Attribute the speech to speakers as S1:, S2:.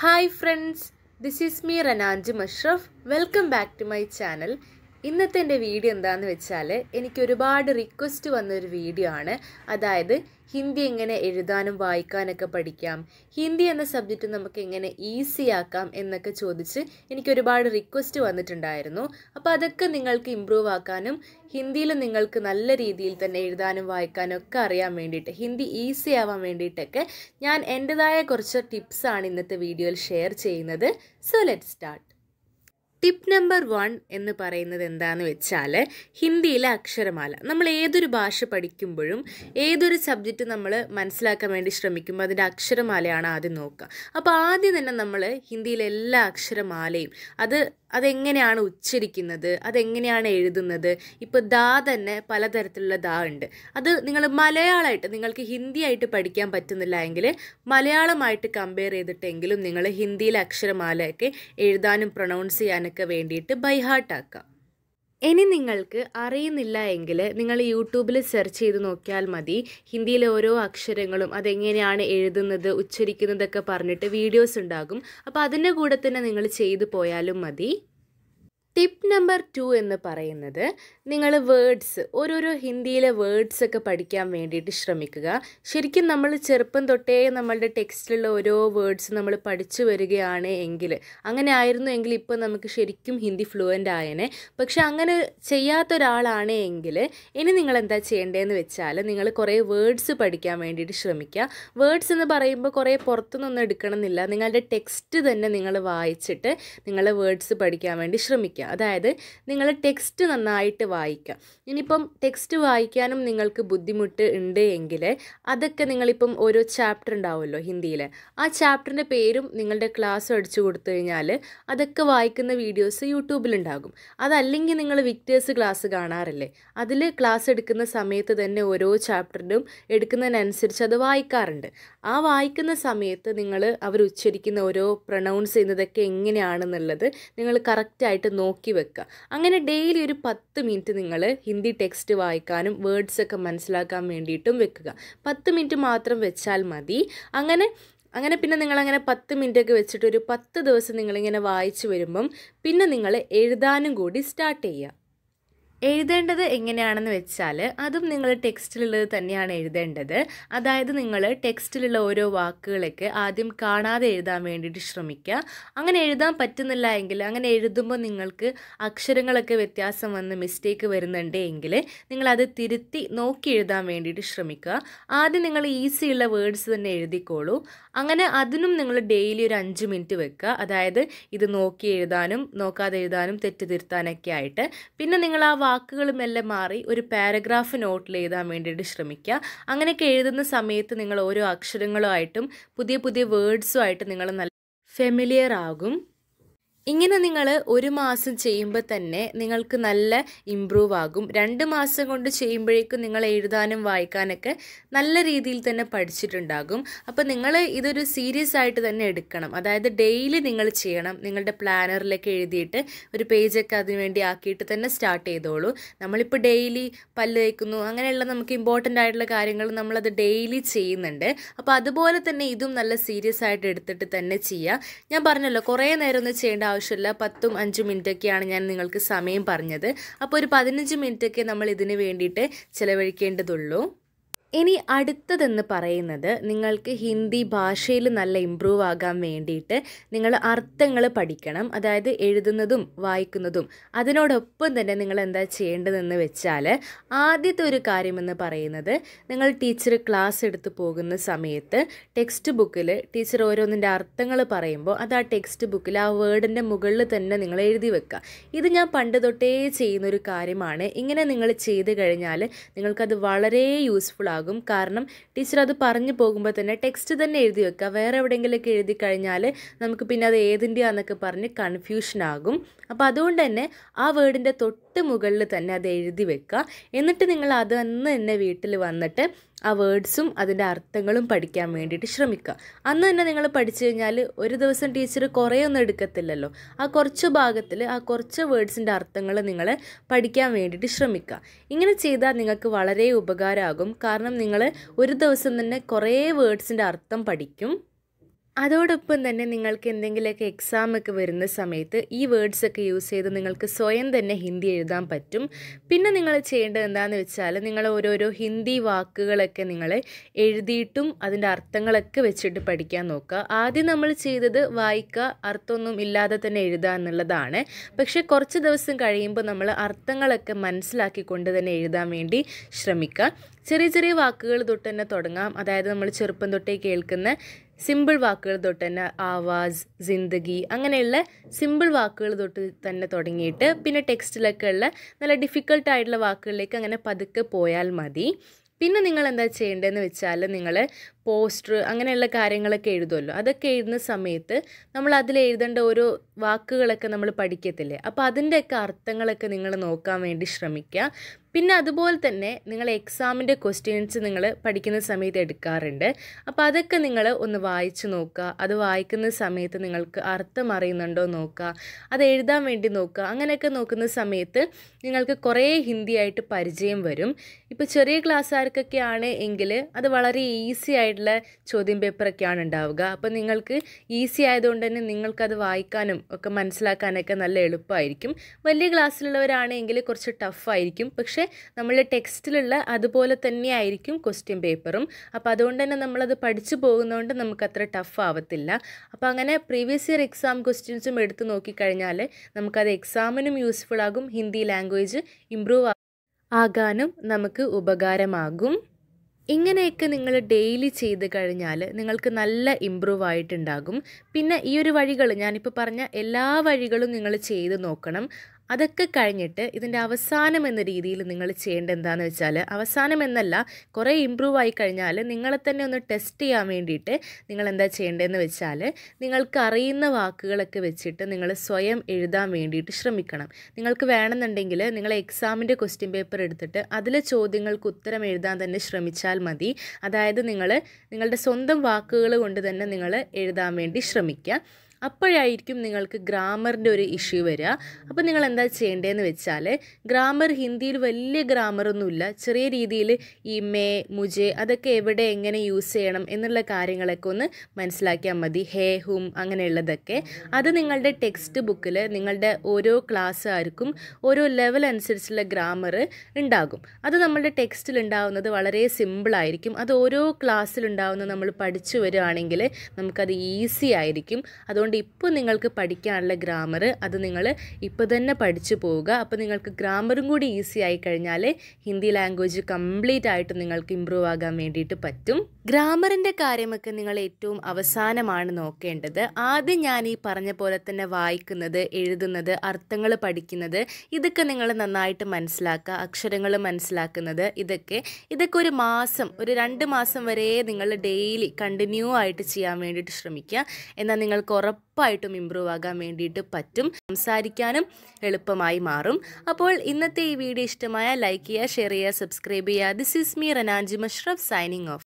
S1: Hi friends, this is me Rananji Mashraf. Welcome back to my channel. ഇന്നത്തെ എൻ്റെ video എന്താണെന്ന് വെച്ചാൽ എനിക്ക് ഒരുപാട് റിക്വസ്റ്റ് വന്നൊരു വീഡിയോ ആണ് അതായത് ഹിന്ദി എങ്ങനെ എഴുതാനും വായിക്കാനൊക്കെ പഠിക്കാം ഹിന്ദി എന്ന സബ്ജക്റ്റ് നമുക്ക് എങ്ങനെ ഈസി ആക്കാം എന്നൊക്കെ ചോദിച്ച് എനിക്ക് ഒരുപാട് റിക്വസ്റ്റ് വന്നിട്ടുണ്ടായിരുന്നു അപ്പോൾ അതൊക്കെ നിങ്ങൾക്ക് ഇമ്പ്രൂവ് ആക്കാനും ഹിന്ദിയിൽ നിങ്ങൾക്ക് നല്ല രീതിയിൽ തന്നെ എഴുതാനും വായിക്കാനും ഒക്കെ അറിയാൻ വേണ്ടിയിട്ട് ഹിന്ദി ഈസി ആവാൻ വേണ്ടിയിട്ടൊക്കെ ഞാൻ എൻ്റെതായ കുറച്ച് ടിപ്സാണ് ഇന്നത്തെ വീഡിയോയിൽ ഷെയർ ചെയ്യുന്നത് so let start tip number one എന്ന് പറയുന്നത് എന്താന്ന് വെച്ചാൽ ഹിന്ദിയിലെ അക്ഷരമാല നമ്മൾ ഏതൊരു ഭാഷ പഠിക്കുമ്പോഴും ഏതൊരു സബ്ജക്റ്റ് നമ്മൾ മനസ്സിലാക്കാൻ വേണ്ടി ശ്രമിക്കുമ്പോൾ അതിൻ്റെ അക്ഷരമാലയാണ് ആദ്യം നോക്കുക അപ്പോൾ ആദ്യം തന്നെ നമ്മൾ ഹിന്ദിയിലെ എല്ലാ അക്ഷരമാലയും അത് അതെങ്ങനെയാണ് ഉച്ചരിക്കുന്നത് അതെങ്ങനെയാണ് എഴുതുന്നത് ഇപ്പോൾ ദാ തന്നെ പലതരത്തിലുള്ള ദാ ഉണ്ട് അത് നിങ്ങൾ മലയാളമായിട്ട് നിങ്ങൾക്ക് ഹിന്ദിയായിട്ട് പഠിക്കാൻ പറ്റുന്നില്ല എങ്കിൽ മലയാളമായിട്ട് കമ്പയർ ചെയ്തിട്ടെങ്കിലും നിങ്ങൾ ഹിന്ദിയിലെ അക്ഷരമാലയൊക്കെ എഴുതാനും പ്രൊണൗൺസ് ചെയ്യാനൊക്കെ വേണ്ടിയിട്ട് ബൈഹാർട്ടാക്കാം ഇനി നിങ്ങൾക്ക് അറിയുന്നില്ല എങ്കിൽ നിങ്ങൾ യൂട്യൂബിൽ സെർച്ച് ചെയ്ത് നോക്കിയാൽ മതി ഹിന്ദിയിലെ ഓരോ അക്ഷരങ്ങളും അതെങ്ങനെയാണ് എഴുതുന്നത് ഉച്ചരിക്കുന്നതൊക്കെ പറഞ്ഞിട്ട് വീഡിയോസ് ഉണ്ടാകും അപ്പോൾ അതിൻ്റെ കൂടെ തന്നെ നിങ്ങൾ ചെയ്തു പോയാലും മതി ടിപ്പ് നമ്പർ ടു എന്ന് പറയുന്നത് നിങ്ങൾ വേർഡ്സ് ഓരോരോ ഹിന്ദിയിലെ വേർഡ്സ് ഒക്കെ പഠിക്കാൻ വേണ്ടിയിട്ട് ശ്രമിക്കുക ശരിക്കും നമ്മൾ ചെറുപ്പം തൊട്ടേ നമ്മളുടെ ടെക്സ്റ്റിലുള്ള ഓരോ വേർഡ്സ് നമ്മൾ പഠിച്ചു വരികയാണ് എങ്കിൽ അങ്ങനെ ആയിരുന്നു എങ്കിൽ ഇപ്പോൾ നമുക്ക് ശരിക്കും ഹിന്ദി ഫ്ലുവൻ്റ് ആയനെ പക്ഷെ അങ്ങനെ ചെയ്യാത്ത ഒരാളാണ് എങ്കിൽ ഇനി നിങ്ങൾ എന്താ ചെയ്യേണ്ടതെന്ന് വെച്ചാൽ നിങ്ങൾ കുറേ വേർഡ്സ് പഠിക്കാൻ വേണ്ടിയിട്ട് ശ്രമിക്കുക വേർഡ്സ് എന്ന് പറയുമ്പോൾ കുറേ പുറത്തുനിന്നൊന്നും എടുക്കണമെന്നില്ല നിങ്ങളുടെ ടെക്സ്റ്റ് തന്നെ നിങ്ങൾ വായിച്ചിട്ട് നിങ്ങളെ വേർഡ്സ് പഠിക്കാൻ വേണ്ടി ശ്രമിക്കുക ശ്രമിക്കുക അതായത് നിങ്ങൾ ടെക്സ്റ്റ് നന്നായിട്ട് വായിക്കുക ഇനിയിപ്പം ടെക്സ്റ്റ് വായിക്കാനും നിങ്ങൾക്ക് ബുദ്ധിമുട്ട് ഉണ്ട് എങ്കിൽ അതൊക്കെ നിങ്ങളിപ്പം ഓരോ ചാപ്റ്റർ ഉണ്ടാവുമല്ലോ ഹിന്ദിയിൽ ആ ചാപ്റ്ററിൻ്റെ പേരും നിങ്ങളുടെ ക്ലാസ് അടിച്ചു കൊടുത്തു കഴിഞ്ഞാൽ അതൊക്കെ വായിക്കുന്ന വീഡിയോസ് യൂട്യൂബിലുണ്ടാകും അതല്ലെങ്കിൽ നിങ്ങൾ വിക്ടേഴ്സ് ക്ലാസ് കാണാറില്ലേ അതിൽ ക്ലാസ് എടുക്കുന്ന സമയത്ത് തന്നെ ഓരോ ചാപ്റ്ററിനും എടുക്കുന്നതിനനുസരിച്ച് അത് വായിക്കാറുണ്ട് ആ വായിക്കുന്ന സമയത്ത് നിങ്ങൾ അവർ ഉച്ചരിക്കുന്ന ഓരോ പ്രണൗൺസ് ചെയ്യുന്നതൊക്കെ എങ്ങനെയാണെന്നുള്ളത് നിങ്ങൾ കറക്റ്റായിട്ട് നോക്കി നോക്കി വെക്കുക അങ്ങനെ ഡെയിലി ഒരു പത്ത് മിനിറ്റ് നിങ്ങൾ ഹിന്ദി ടെക്സ്റ്റ് വായിക്കാനും വേർഡ്സൊക്കെ മനസ്സിലാക്കാൻ വേണ്ടിയിട്ടും വെക്കുക പത്ത് മിനിറ്റ് മാത്രം വെച്ചാൽ മതി അങ്ങനെ അങ്ങനെ പിന്നെ നിങ്ങളങ്ങനെ പത്ത് ഒക്കെ വെച്ചിട്ട് ഒരു പത്ത് ദിവസം നിങ്ങളിങ്ങനെ വായിച്ചു വരുമ്പം പിന്നെ നിങ്ങൾ എഴുതാനും കൂടി സ്റ്റാർട്ട് ചെയ്യുക എഴുതേണ്ടത് എങ്ങനെയാണെന്ന് വെച്ചാൽ അതും നിങ്ങൾ ടെക്സ്റ്റിലുള്ളത് തന്നെയാണ് എഴുതേണ്ടത് അതായത് നിങ്ങൾ ടെക്സ്റ്റിലുള്ള ഓരോ വാക്കുകളൊക്കെ ആദ്യം കാണാതെ എഴുതാൻ വേണ്ടിയിട്ട് ശ്രമിക്കുക അങ്ങനെ എഴുതാൻ പറ്റുന്നില്ല എങ്കിൽ അങ്ങനെ എഴുതുമ്പോൾ നിങ്ങൾക്ക് അക്ഷരങ്ങളൊക്കെ വ്യത്യാസം വന്ന് മിസ്റ്റേക്ക് വരുന്നുണ്ട് എങ്കിൽ നിങ്ങളത് തിരുത്തി നോക്കി എഴുതാൻ വേണ്ടിയിട്ട് ശ്രമിക്കുക ആദ്യം നിങ്ങൾ ഈസിയുള്ള വേർഡ്സ് തന്നെ എഴുതിക്കോളൂ അങ്ങനെ അതിനും നിങ്ങൾ ഡെയിലി ഒരു അഞ്ച് മിനിറ്റ് വെക്കുക അതായത് ഇത് നോക്കി എഴുതാനും നോക്കാതെ എഴുതാനും തെറ്റ് തിരുത്താനൊക്കെ ആയിട്ട് പിന്നെ നിങ്ങൾ ആ വാക്കുകളും എല്ലാം മാറി ഒരു പാരഗ്രാഫ് നോട്ടിൽ എഴുതാൻ വേണ്ടിയിട്ട് ശ്രമിക്കുക അങ്ങനെയൊക്കെ എഴുതുന്ന സമയത്ത് നിങ്ങൾ ഓരോ അക്ഷരങ്ങളുമായിട്ടും പുതിയ പുതിയ വേർഡ്സുമായിട്ട് നിങ്ങൾ നല്ല ഫെമിലിയർ ആകും ഇങ്ങനെ നിങ്ങൾ ഒരു മാസം ചെയ്യുമ്പോൾ തന്നെ നിങ്ങൾക്ക് നല്ല ഇമ്പ്രൂവ് ആകും രണ്ട് മാസം കൊണ്ട് ചെയ്യുമ്പോഴേക്കും നിങ്ങൾ എഴുതാനും വായിക്കാനൊക്കെ നല്ല രീതിയിൽ തന്നെ പഠിച്ചിട്ടുണ്ടാകും അപ്പോൾ നിങ്ങൾ ഇതൊരു സീരിയസ് ആയിട്ട് തന്നെ എടുക്കണം അതായത് ഡെയിലി നിങ്ങൾ ചെയ്യണം നിങ്ങളുടെ പ്ലാനറിലൊക്കെ എഴുതിയിട്ട് ഒരു പേജൊക്കെ അതിനുവേണ്ടി ആക്കിയിട്ട് തന്നെ സ്റ്റാർട്ട് ചെയ്തോളൂ നമ്മളിപ്പോൾ ഡെയിലി പല്ല് തേക്കുന്നു അങ്ങനെയുള്ള നമുക്ക് ഇമ്പോർട്ടൻ്റ് ആയിട്ടുള്ള കാര്യങ്ങൾ നമ്മളത് ഡെയിലി ചെയ്യുന്നുണ്ട് അപ്പോൾ അതുപോലെ തന്നെ ഇതും നല്ല സീരിയസ് ആയിട്ട് എടുത്തിട്ട് തന്നെ ചെയ്യുക ഞാൻ പറഞ്ഞല്ലോ കുറേ നേരം ഒന്ന് ചെയ്യേണ്ട ആവശ്യമില്ല പത്തും അഞ്ചും മിനിറ്റൊക്കെയാണ് ഞാൻ നിങ്ങൾക്ക് സമയം പറഞ്ഞത് അപ്പോൾ ഒരു പതിനഞ്ച് മിനിറ്റൊക്കെ നമ്മൾ ഇതിന് വേണ്ടിയിട്ട് ചിലവഴിക്കേണ്ടതുള്ളൂ ഇനി അടുത്തതെന്ന് പറയുന്നത് നിങ്ങൾക്ക് ഹിന്ദി ഭാഷയിൽ നല്ല ഇമ്പ്രൂവ് ആകാൻ വേണ്ടിയിട്ട് നിങ്ങൾ അർത്ഥങ്ങൾ പഠിക്കണം അതായത് എഴുതുന്നതും വായിക്കുന്നതും അതിനോടൊപ്പം തന്നെ നിങ്ങൾ എന്താ ചെയ്യേണ്ടതെന്ന് വെച്ചാൽ ആദ്യത്തെ ഒരു കാര്യമെന്ന് പറയുന്നത് നിങ്ങൾ ടീച്ചർ ക്ലാസ് എടുത്ത് പോകുന്ന സമയത്ത് ടെക്സ്റ്റ് ബുക്കിൽ ടീച്ചർ ഓരോന്നിൻ്റെ അർത്ഥങ്ങൾ പറയുമ്പോൾ അത് ആ ടെക്സ്റ്റ് ബുക്കിൽ ആ വേർഡിൻ്റെ മുകളിൽ തന്നെ നിങ്ങൾ എഴുതി വെക്കുക ഇത് ഞാൻ പണ്ട് തൊട്ടേ ചെയ്യുന്നൊരു കാര്യമാണ് ഇങ്ങനെ നിങ്ങൾ ചെയ്ത് കഴിഞ്ഞാൽ നിങ്ങൾക്കത് വളരെ യൂസ്ഫുൾ ആകും കാരണം ടീച്ചർ അത് പറഞ്ഞു പോകുമ്പോൾ തന്നെ ടെക്സ്റ്റ് തന്നെ എഴുതി വെക്കുക വേറെ എവിടെയെങ്കിലുമൊക്കെ എഴുതി കഴിഞ്ഞാൽ നമുക്ക് പിന്നെ അത് ഏതിൻ്റെയാണെന്നൊക്കെ പറഞ്ഞ് കൺഫ്യൂഷനാകും അപ്പോൾ അതുകൊണ്ട് തന്നെ ആ വേർഡിൻ്റെ തൊട്ട് തൊട്ട് മുകളിൽ തന്നെ അത് എഴുതി വെക്കുക എന്നിട്ട് നിങ്ങൾ അത് അന്ന് തന്നെ വീട്ടിൽ വന്നിട്ട് ആ വേർഡ്സും അതിൻ്റെ അർത്ഥങ്ങളും പഠിക്കാൻ വേണ്ടിയിട്ട് ശ്രമിക്കുക അന്ന് തന്നെ നിങ്ങൾ പഠിച്ചു കഴിഞ്ഞാൽ ഒരു ദിവസം ടീച്ചർ കുറേ ഒന്നും എടുക്കത്തില്ലല്ലോ ആ കുറച്ച് ഭാഗത്തിൽ ആ കുറച്ച് വേർഡ്സിൻ്റെ അർത്ഥങ്ങൾ നിങ്ങൾ പഠിക്കാൻ വേണ്ടിയിട്ട് ശ്രമിക്കുക ഇങ്ങനെ ചെയ്താൽ നിങ്ങൾക്ക് വളരെ ഉപകാരമാകും കാരണം നിങ്ങൾ ഒരു ദിവസം തന്നെ കുറേ വേർഡ്സിൻ്റെ അർത്ഥം പഠിക്കും അതോടൊപ്പം തന്നെ നിങ്ങൾക്ക് എന്തെങ്കിലുമൊക്കെ ഒക്കെ വരുന്ന സമയത്ത് ഈ വേർഡ്സൊക്കെ യൂസ് ചെയ്ത് നിങ്ങൾക്ക് സ്വയം തന്നെ ഹിന്ദി എഴുതാൻ പറ്റും പിന്നെ നിങ്ങൾ ചെയ്യേണ്ടത് എന്താണെന്ന് വെച്ചാൽ നിങ്ങൾ ഓരോരോ ഹിന്ദി വാക്കുകളൊക്കെ നിങ്ങൾ എഴുതിയിട്ടും അതിൻ്റെ അർത്ഥങ്ങളൊക്കെ വെച്ചിട്ട് പഠിക്കാൻ നോക്കുക ആദ്യം നമ്മൾ ചെയ്തത് വായിക്കുക അർത്ഥമൊന്നും ഇല്ലാതെ തന്നെ എഴുതുക എന്നുള്ളതാണ് പക്ഷേ കുറച്ച് ദിവസം കഴിയുമ്പോൾ നമ്മൾ അർത്ഥങ്ങളൊക്കെ മനസ്സിലാക്കിക്കൊണ്ട് തന്നെ എഴുതാൻ വേണ്ടി ശ്രമിക്കുക ചെറിയ ചെറിയ വാക്കുകൾ തൊട്ട് തന്നെ തുടങ്ങാം അതായത് നമ്മൾ ചെറുപ്പം തൊട്ടേ കേൾക്കുന്ന സിമ്പിൾ വാക്കുകൾ തൊട്ട് തന്നെ ആവാസ് ജിന്ദഗി അങ്ങനെയുള്ള സിമ്പിൾ വാക്കുകൾ തൊട്ട് തന്നെ തുടങ്ങിയിട്ട് പിന്നെ ടെക്സ്റ്റിലൊക്കെ ഉള്ള നല്ല ഡിഫിക്കൽട്ടായിട്ടുള്ള വാക്കുകളിലേക്ക് അങ്ങനെ പതുക്കെ പോയാൽ മതി പിന്നെ നിങ്ങൾ എന്താ ചെയ്യേണ്ടതെന്ന് വെച്ചാൽ നിങ്ങൾ പോസ്റ്റർ അങ്ങനെയുള്ള കാര്യങ്ങളൊക്കെ എഴുതുമല്ലോ അതൊക്കെ എഴുതുന്ന സമയത്ത് നമ്മൾ അതിൽ എഴുതേണ്ട ഓരോ വാക്കുകളൊക്കെ നമ്മൾ പഠിക്കത്തില്ലേ അപ്പോൾ അതിൻ്റെയൊക്കെ അർത്ഥങ്ങളൊക്കെ നിങ്ങൾ നോക്കാൻ വേണ്ടി ശ്രമിക്കുക പിന്നെ അതുപോലെ തന്നെ നിങ്ങൾ എക്സാമിൻ്റെ ക്വസ്റ്റ്യൻസ് നിങ്ങൾ പഠിക്കുന്ന സമയത്ത് എടുക്കാറുണ്ട് അപ്പോൾ അതൊക്കെ നിങ്ങൾ ഒന്ന് വായിച്ച് നോക്കുക അത് വായിക്കുന്ന സമയത്ത് നിങ്ങൾക്ക് അർത്ഥം അറിയുന്നുണ്ടോ നോക്കുക അത് എഴുതാൻ വേണ്ടി നോക്കുക അങ്ങനെയൊക്കെ നോക്കുന്ന സമയത്ത് നിങ്ങൾക്ക് കുറേ ഹിന്ദിയായിട്ട് പരിചയം വരും ഇപ്പോൾ ചെറിയ ക്ലാസ്സുകാർക്കൊക്കെ ആണ് എങ്കിൽ അത് വളരെ ഈസി ആയിട്ട് ആയിട്ടുള്ള ചോദ്യം പേപ്പറൊക്കെയാണ് ഉണ്ടാവുക അപ്പോൾ നിങ്ങൾക്ക് ഈസി ആയതുകൊണ്ട് തന്നെ നിങ്ങൾക്കത് വായിക്കാനും ഒക്കെ മനസ്സിലാക്കാനൊക്കെ നല്ല എളുപ്പമായിരിക്കും വലിയ ക്ലാസ്സിലുള്ളവരാണെങ്കിൽ കുറച്ച് ടഫായിരിക്കും പക്ഷേ നമ്മൾ ടെക്സ്റ്റിലുള്ള അതുപോലെ തന്നെ ആയിരിക്കും ക്വസ്റ്റ്യൻ പേപ്പറും അപ്പോൾ അതുകൊണ്ട് തന്നെ നമ്മളത് പഠിച്ചു പോകുന്നതുകൊണ്ട് നമുക്കത്ര ടഫ് ആവത്തില്ല അപ്പോൾ അങ്ങനെ പ്രീവിയസ് ഇയർ എക്സാം ക്വസ്റ്റ്യൻസും എടുത്തു നോക്കിക്കഴിഞ്ഞാൽ നമുക്കത് എക്സാമിനും യൂസ്ഫുൾ ആകും ഹിന്ദി ലാംഗ്വേജ് ഇമ്പ്രൂവ് ആകാനും നമുക്ക് ഉപകാരമാകും ഇങ്ങനെയൊക്കെ നിങ്ങൾ ഡെയിലി ചെയ്ത് കഴിഞ്ഞാൽ നിങ്ങൾക്ക് നല്ല ഇമ്പ്രൂവ് ആയിട്ടുണ്ടാകും പിന്നെ ഈ ഒരു വഴികൾ ഞാനിപ്പോൾ പറഞ്ഞ എല്ലാ വഴികളും നിങ്ങൾ ചെയ്ത് നോക്കണം അതൊക്കെ കഴിഞ്ഞിട്ട് ഇതിൻ്റെ അവസാനം എന്ന രീതിയിൽ നിങ്ങൾ ചെയ്യേണ്ട എന്താണെന്ന് വെച്ചാൽ അവസാനം എന്നല്ല കുറേ ഇമ്പ്രൂവ് ആയി കഴിഞ്ഞാൽ നിങ്ങളെ തന്നെ ഒന്ന് ടെസ്റ്റ് ചെയ്യാൻ വേണ്ടിയിട്ട് നിങ്ങൾ എന്താ ചെയ്യേണ്ടതെന്ന് വെച്ചാൽ നിങ്ങൾക്ക് അറിയുന്ന വാക്കുകളൊക്കെ വെച്ചിട്ട് നിങ്ങൾ സ്വയം എഴുതാൻ വേണ്ടിയിട്ട് ശ്രമിക്കണം നിങ്ങൾക്ക് വേണമെന്നുണ്ടെങ്കിൽ നിങ്ങൾ എക്സാമിൻ്റെ ക്വസ്റ്റ്യൻ പേപ്പർ എടുത്തിട്ട് അതിലെ ചോദ്യങ്ങൾക്ക് ഉത്തരം എഴുതാൻ തന്നെ ശ്രമിച്ചാൽ മതി അതായത് നിങ്ങൾ നിങ്ങളുടെ സ്വന്തം വാക്കുകൾ കൊണ്ട് തന്നെ നിങ്ങൾ എഴുതാൻ വേണ്ടി ശ്രമിക്കുക അപ്പോഴായിരിക്കും നിങ്ങൾക്ക് ഗ്രാമറിൻ്റെ ഒരു ഇഷ്യൂ വരിക അപ്പോൾ നിങ്ങൾ എന്താ ചെയ്യേണ്ടതെന്ന് വെച്ചാൽ ഗ്രാമർ ഹിന്ദിയിൽ വലിയ ഗ്രാമറൊന്നുമില്ല ചെറിയ രീതിയിൽ ഈ മേ മുജെ അതൊക്കെ എവിടെ എങ്ങനെ യൂസ് ചെയ്യണം എന്നുള്ള കാര്യങ്ങളൊക്കെ ഒന്ന് മനസ്സിലാക്കിയാൽ മതി ഹേ ഹും അങ്ങനെയുള്ളതൊക്കെ അത് നിങ്ങളുടെ ടെക്സ്റ്റ് ബുക്കിൽ നിങ്ങളുടെ ഓരോ ക്ലാസ്സുകാർക്കും ഓരോ ലെവൽ അനുസരിച്ചുള്ള ഗ്രാമർ ഉണ്ടാകും അത് നമ്മളുടെ ടെക്സ്റ്റിൽ ഉണ്ടാവുന്നത് വളരെ സിമ്പിളായിരിക്കും അത് ഓരോ ക്ലാസ്സിലുണ്ടാവുന്ന നമ്മൾ പഠിച്ചു വരികയാണെങ്കിൽ നമുക്കത് ഈസി ആയിരിക്കും അതുകൊണ്ട് അതുകൊണ്ട് ഇപ്പോൾ നിങ്ങൾക്ക് പഠിക്കാനുള്ള ഗ്രാമർ അത് നിങ്ങൾ ഇപ്പോൾ തന്നെ പഠിച്ചു പോവുക അപ്പോൾ നിങ്ങൾക്ക് ഗ്രാമറും കൂടി ഈസി ആയി കഴിഞ്ഞാൽ ഹിന്ദി ലാംഗ്വേജ് കംപ്ലീറ്റ് ആയിട്ട് നിങ്ങൾക്ക് ഇമ്പ്രൂവ് ആകാൻ വേണ്ടിയിട്ട് പറ്റും ഗ്രാമറിൻ്റെ കാര്യമൊക്കെ നിങ്ങൾ ഏറ്റവും അവസാനമാണ് നോക്കേണ്ടത് ആദ്യം ഞാൻ ഈ പറഞ്ഞ പോലെ തന്നെ വായിക്കുന്നത് എഴുതുന്നത് അർത്ഥങ്ങൾ പഠിക്കുന്നത് ഇതൊക്കെ നിങ്ങൾ നന്നായിട്ട് മനസ്സിലാക്കുക അക്ഷരങ്ങൾ മനസ്സിലാക്കുന്നത് ഇതൊക്കെ ഇതൊക്കെ ഒരു മാസം ഒരു രണ്ട് മാസം വരെ നിങ്ങൾ ഡെയിലി കണ്ടിന്യൂ ആയിട്ട് ചെയ്യാൻ വേണ്ടിയിട്ട് ശ്രമിക്കുക എന്നാൽ നിങ്ങൾക്ക് ഉറപ്പായിട്ടും ഇമ്പ്രൂവ് ആകാൻ വേണ്ടിയിട്ട് പറ്റും സംസാരിക്കാനും എളുപ്പമായി മാറും അപ്പോൾ ഇന്നത്തെ ഈ വീഡിയോ ഇഷ്ടമായ ലൈക്ക് ചെയ്യുക ഷെയർ ചെയ്യുക സബ്സ്ക്രൈബ് ചെയ്യുക ദിസ് ഈസ് മീ റനാൻജി മഷ്റഫ് സൈനിങ് ഓഫ്